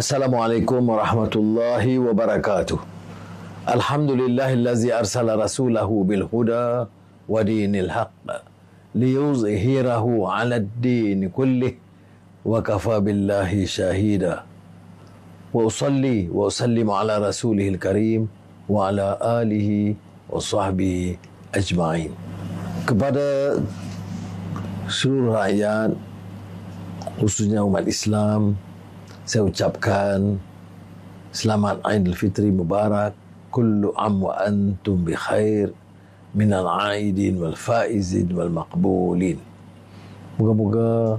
السلام عليكم ورحمة الله وبركاته الحمد لله الذي أرسل رسوله بالهدى ودين الحق ليظهره على الدين كله وكفى بالله شهيدا وأصلي وأسلم على رسوله الكريم وعلى آله وصحبه أجمعين kepada seluruh rakyat khususnya umat Islam saya ucapkan selamat Aidilfitri mubarak kullu am wa antum bi khair min al aidin wal faizin wal maqbulin moga-moga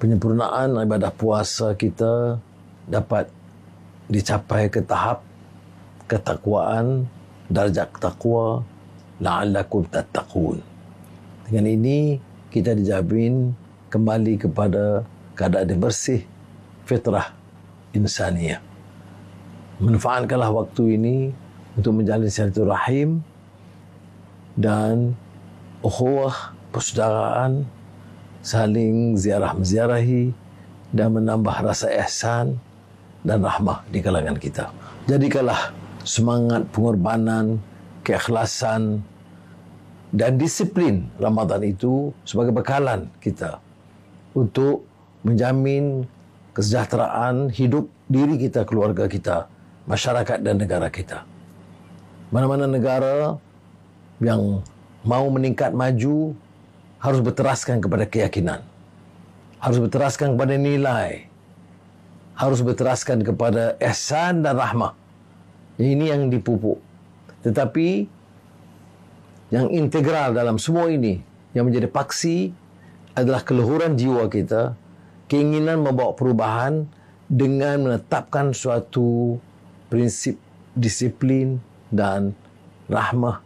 penyempurnaan ibadah puasa kita dapat dicapai ke tahap ketakwaan darjat takwa la'allakum tattaqun dengan ini kita dijamin kembali kepada keadaan yang bersih fitrah insania. Manfaatkanlah waktu ini untuk menjalin silaturahim dan ukhuwah persaudaraan saling ziarah menziarahi dan menambah rasa ihsan dan rahmah di kalangan kita. Jadikanlah semangat pengorbanan, keikhlasan dan disiplin Ramadan itu sebagai bekalan kita untuk menjamin kesejahteraan hidup diri kita, keluarga kita, masyarakat dan negara kita. Mana-mana negara yang mau meningkat maju harus berteraskan kepada keyakinan. Harus berteraskan kepada nilai. Harus berteraskan kepada ihsan dan rahmah. Ini yang dipupuk. Tetapi yang integral dalam semua ini yang menjadi paksi adalah keluhuran jiwa kita, keinginan membawa perubahan dengan menetapkan suatu prinsip disiplin dan rahmah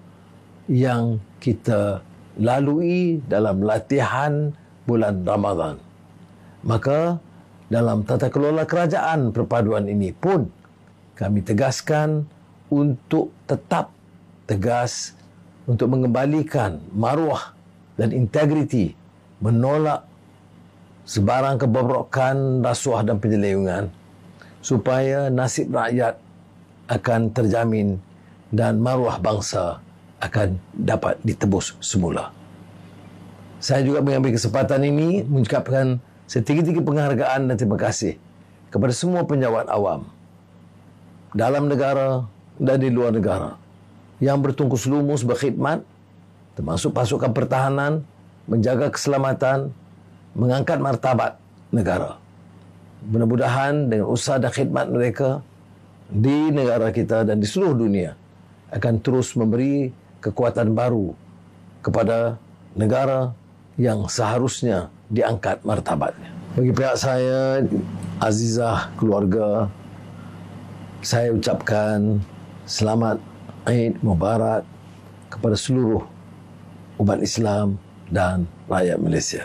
yang kita lalui dalam latihan bulan Ramadan. Maka dalam tata kelola kerajaan perpaduan ini pun kami tegaskan untuk tetap tegas untuk mengembalikan maruah dan integriti menolak sebarang kebobrokan, rasuah dan penyelewengan supaya nasib rakyat akan terjamin dan maruah bangsa akan dapat ditebus semula. Saya juga mengambil kesempatan ini mengucapkan setinggi-tinggi penghargaan dan terima kasih kepada semua penjawat awam dalam negara dan di luar negara yang bertungkus lumus berkhidmat termasuk pasukan pertahanan menjaga keselamatan mengangkat martabat negara. Mudah-mudahan dengan usaha dan khidmat mereka di negara kita dan di seluruh dunia akan terus memberi kekuatan baru kepada negara yang seharusnya diangkat martabatnya. Bagi pihak saya, Azizah keluarga, saya ucapkan selamat Aid Mubarak kepada seluruh umat Islam dan rakyat Malaysia.